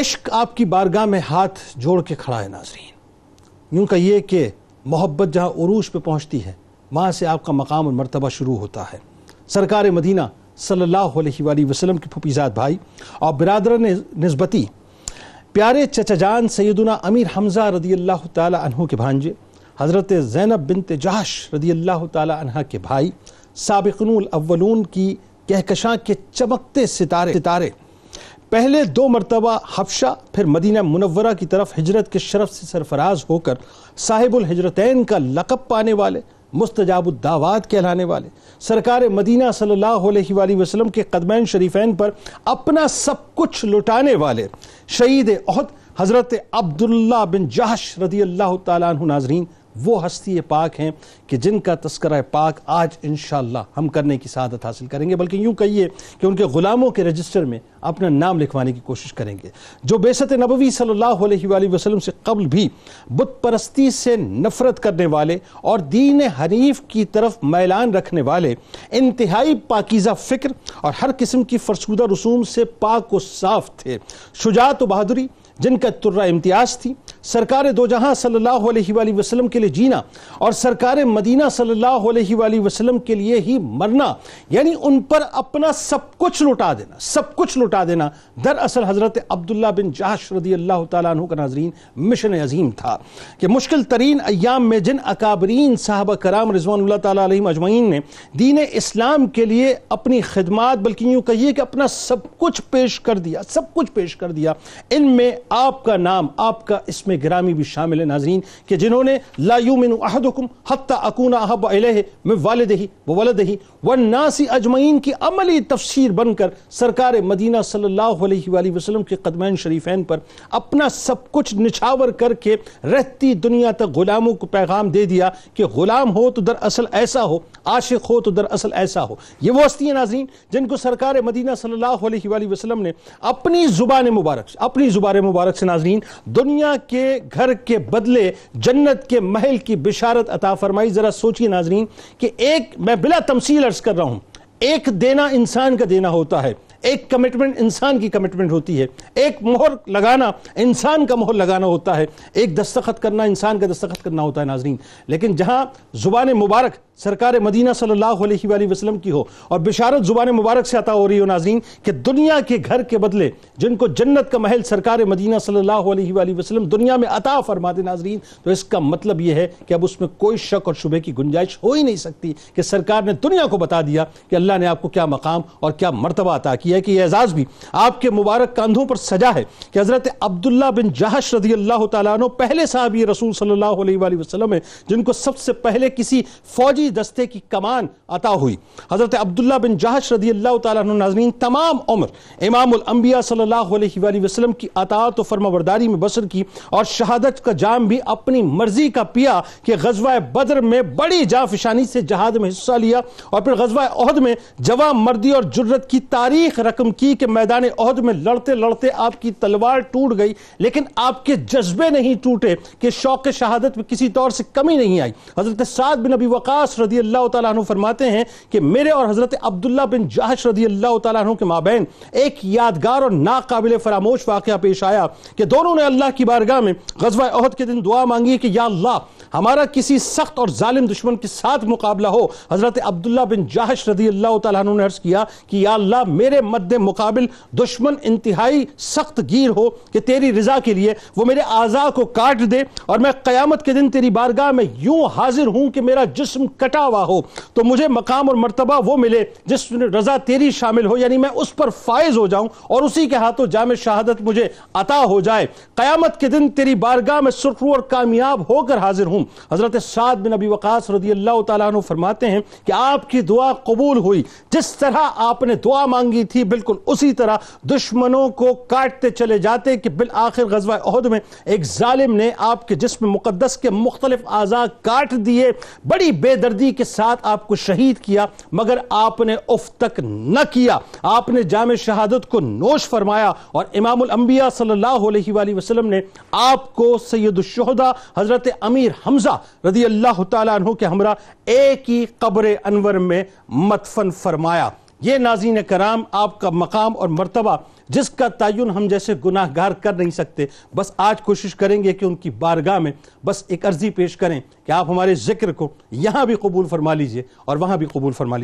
इश्क आपकी बारगाह में हाथ जोड़ के खड़ा है नाजरीन का कहिए कि मोहब्बत जहाँ उरूज पर पहुँचती है वहाँ से आपका मकाम और मरतबा शुरू होता है सरकार मदीना सल्लल्लाहु अलैहि वसल्लम के फपीज़ात भाई और बिरदर नस्बती प्यारे चचाजान सैदुना अमीर हमज़ा रदी अल्लाह तहों के भांजे हज़रत ज़ैनब बिन तजाश रदी अल्लाह तहा के भाई सबकनूल अव्वलून की कहकशां के चमकते सितारे सितारे पहले दो मरतबा हफशा फिर मदीना मुनवरा की तरफ हिजरत के शरफ से सरफराज होकर साहिबुल हजरतैन का लकब पाने वाले मुस्तजाबुद्दावात कहलाने वाले सरकार मदीना सल्लल्लाहु अलैहि वसल्लम के कदमैन शरीफैन पर अपना सब कुछ लुटाने वाले शहीद अहद हज़रत अब्दुल्ला बिन जहाश रदी अल्लाह तु नाजरीन वो हस्ती पाक हैं कि जिनका तस्करा पाक आज इन हम करने की सदत हासिल करेंगे बल्कि यूँ कहिए कि उनके ग़ुलामों के रजिस्टर में अपना नाम लिखवाने की कोशिश करेंगे जो बेसत नबवी सल्ला वसलम से कबल भी बुत परस्ती से नफरत करने वाले और दीन हनीफ की तरफ मैलान रखने वाले इंतहाई पाकिज़ा फ़िक्र और हर किस्म की फरसूदा रसूम से पाक व साफ थे शुजात बहादुरी जिनका तुर्रा इम्तियाज थी सरकार दो जहां सल्लल्लाहु अलैहि वसल्लम के लिए जीना और सरकार मदीना सल्लल्लाहु अलैहि वसल्लम के लिए ही मरना यानी उन पर अपना सब कुछ लुटा देना सब कुछ लुटा देना दरअसल हजरत अब्दुल्ला बिन जाश रदी अल्लाह तु का नाजरीन मिशन अजीम था कि मुश्किल तरीन अयाम में जिन अकाबरीन साहब कराम रिजवान तम ने दीन इस्लाम के लिए अपनी खिदमत बल्कि यूँ कहिए कि अपना सब कुछ पेश कर दिया सब कुछ पेश कर दिया इनमें आपका नाम आपका इसमें में ग्रामी भी शामिल है नाजरीन कि जिन्होंने लायुमिन अहदकुम हत्ता अकूना अहब अलह में वालदही व वलदही व नासी अजमैन की अमली तफसीर बनकर सरकार मदीना सल्लल्लाहु अलैहि वसल्लम के कदमैन शरीफैन पर अपना सब कुछ निछावर करके रहती दुनिया तक गुलामों को पैगाम दे दिया कि गुलाम हो तो दरअसल ऐसा हो आशिक हो तो दरअसल ऐसा हो ये वो हस्ती है नाजरीन जिनको सरकार मदीना सल्लल्लाहु अलैहि वसल्लम ने अपनी ज़ुबान मुबारक अपनी ज़ुबान मुबारक से नाजरीन दुनिया के के घर के बदले जन्नत के महल की बिशारत अता फरमाई ज़रा सोचिए नाजरीन कि एक मैं बिला तमसील अर्ज कर रहा हूं एक देना इंसान का देना होता है एक कमिटमेंट इंसान की कमिटमेंट होती है एक मोहर लगाना इंसान का मोहर लगाना होता है एक दस्तखत करना इंसान का दस्तखत करना होता है नाजरीन लेकिन जहाँ ज़ुबान मुबारक सरकार मदीना सल्लल्लाहु अलैहि वसल्लम की हो और बिशारत ज़ुबान मुबारक से आता हो रही हो नाजरीन कि दुनिया के घर के बदले जिनको जन्नत का महल सरकार मदीना सल्लल्लाहु अलैहि वसल्लम दुनिया में अता फरमाते नाजरीन तो इसका मतलब यह है कि अब उसमें कोई शक और शुबे की गुंजाइश हो ही नहीं सकती कि सरकार ने दुनिया को बता दिया कि अल्लाह ने आपको क्या मकाम और क्या मरतबा अता किया है कि यह एजाज भी आपके मुबारक कंधों पर सजा है कि हजरत अब्दुल्ला बिन जहाश रदी अल्लाह तु पहले साहबी रसूल सल्लल्लाहु अलैहि वसल्लम है जिनको सबसे पहले किसी फौजी दस्ते की कमान अता हुई हजरत अब्दुल्ला बिन जहाश रदी अल्लाह तजमीन तमाम उम्र इमामबिया सल्ला वसलम की अता तो फर्मावरदारी में बसर की और शहादत का जाम भी अपनी मर्जी का पिया कि गजवा बद्र में बड़ी जाफिशानी से जहाद में हिस्सा लिया और फिर गजवा अहद में जवा मर्दी और जुर्रत की तारीख रकम की कि मैदान अहद में लड़ते लड़ते आपकी तलवार टूट गई लेकिन आपके जज्बे नहीं टूटे कि शौक शहादत में किसी तौर से कमी नहीं आई हजरत साद बिन अबी वकास रदी अल्लाह तु फरमाते हैं कि मेरे और हजरत अब्दुल्ला बिन जहाश रदी अल्लाह तु के माबेन एक यादगार और नाकबिल फरामोश वाक़ पेश आया कि दोनों ने अल्लाह की बारगाह में गजवा अहद के दिन दुआ मांगी कि या अल्लाह हमारा किसी सख्त और जालिम दुश्मन के साथ मुकाबला हो हजरत अब्दुल्ला बिन जहाश रदी अल्लाह तु ने अर्ज किया कि या अल्लाह मेरे मद्द मुकाबिल दुश्मन इंतहाई सख्त गिर हो कि तेरी रजा के लिए वो मेरे आज़ा को काट दे और मैं क़्यामत के दिन तेरी बारगाह में यूं हाजिर हूं कि मेरा जिसम कटा हुआ हो तो मुझे मकाम और मरतबा वो मिले जिस रजा तेरी शामिल हो यानी मैं उस पर फायज हो जाऊं और उसी के हाथों जाम शहादत मुझे अता हो जाए क़्यामत के दिन तेरी बारगाह में सुरखरू और कामयाब होकर हाजिर हूं हजरत साद बिन अबी वकास फरमाते हैं कि आपकी दुआ कबूल हुई जिस तरह आपने दुआ मांगी थी भी बिल्कुल उसी तरह दुश्मनों को काटते चले जाते कि बिल आखिर गजवा अहद में एक ालिम ने आपके जिसम मुकदस के मुख्तलिफ आज़ा काट दिए बड़ी बेदर्दी के साथ आपको शहीद किया मगर आपने उफ तक न किया आपने जाम शहादत को नोश फरमाया और इमामबिया सल्ला वसलम ने आपको सैदुलशहदा हज़रत अमीर हमजा रदी अल्लाह तु के हमरा एक ही कब्र अनवर में मतफन फरमाया ये नाजीन कराम आपका मकाम और मरतबा जिसका तयन हम जैसे गुनाहगार कर नहीं सकते बस आज कोशिश करेंगे कि उनकी बारगाह में बस एक अर्जी पेश करें कि आप हमारे जिक्र को यहाँ भी कबूल फरमा लीजिए और वहाँ भी कबूल फरमा लीजिए